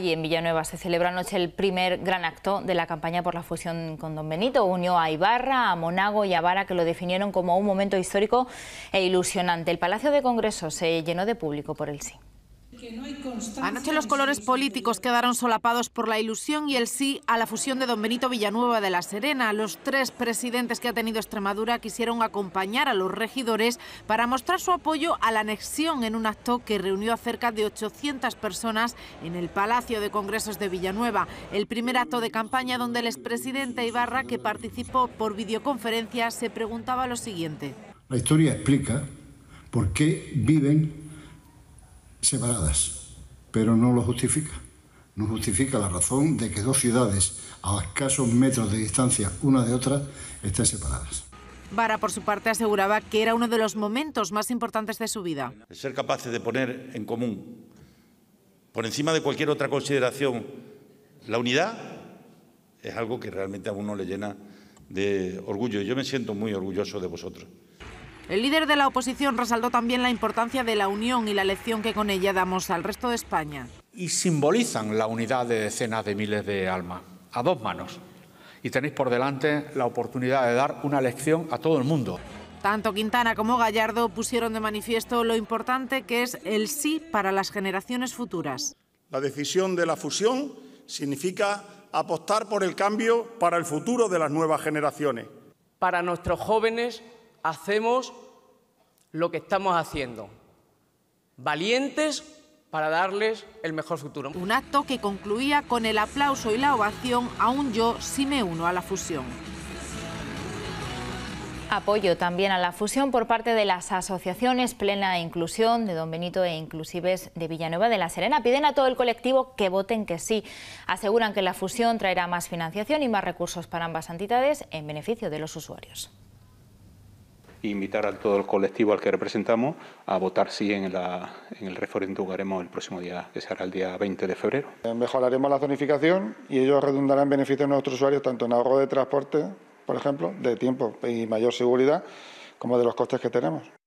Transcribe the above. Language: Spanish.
Y en Villanueva se celebra anoche el primer gran acto de la campaña por la fusión con Don Benito. Unió a Ibarra, a Monago y a Vara, que lo definieron como un momento histórico e ilusionante. El Palacio de Congreso se llenó de público por el sí. Anoche los colores políticos quedaron solapados por la ilusión y el sí a la fusión de don Benito Villanueva de la Serena. Los tres presidentes que ha tenido Extremadura quisieron acompañar a los regidores para mostrar su apoyo a la anexión en un acto que reunió a cerca de 800 personas en el Palacio de Congresos de Villanueva. El primer acto de campaña donde el expresidente Ibarra, que participó por videoconferencia, se preguntaba lo siguiente. La historia explica por qué viven separadas, pero no lo justifica. No justifica la razón de que dos ciudades a escasos metros de distancia una de otra estén separadas. Vara, por su parte, aseguraba que era uno de los momentos más importantes de su vida. Ser capaces de poner en común, por encima de cualquier otra consideración, la unidad es algo que realmente a uno le llena de orgullo. Yo me siento muy orgulloso de vosotros. El líder de la oposición resaltó también la importancia de la unión y la lección que con ella damos al resto de España. Y simbolizan la unidad de decenas de miles de almas, a dos manos. Y tenéis por delante la oportunidad de dar una lección a todo el mundo. Tanto Quintana como Gallardo pusieron de manifiesto lo importante que es el sí para las generaciones futuras. La decisión de la fusión significa apostar por el cambio para el futuro de las nuevas generaciones. Para nuestros jóvenes hacemos lo que estamos haciendo, valientes para darles el mejor futuro. Un acto que concluía con el aplauso y la ovación aún yo si me uno a la fusión. Apoyo también a la fusión por parte de las asociaciones Plena e Inclusión de Don Benito e Inclusives de Villanueva de la Serena. Piden a todo el colectivo que voten que sí. Aseguran que la fusión traerá más financiación y más recursos para ambas entidades en beneficio de los usuarios invitar a todo el colectivo al que representamos a votar sí en, en el referéndum que haremos el próximo día, que será el día 20 de febrero. Eh, mejoraremos la zonificación y ello redundará en beneficio de nuestros usuarios tanto en ahorro de transporte, por ejemplo, de tiempo y mayor seguridad, como de los costes que tenemos.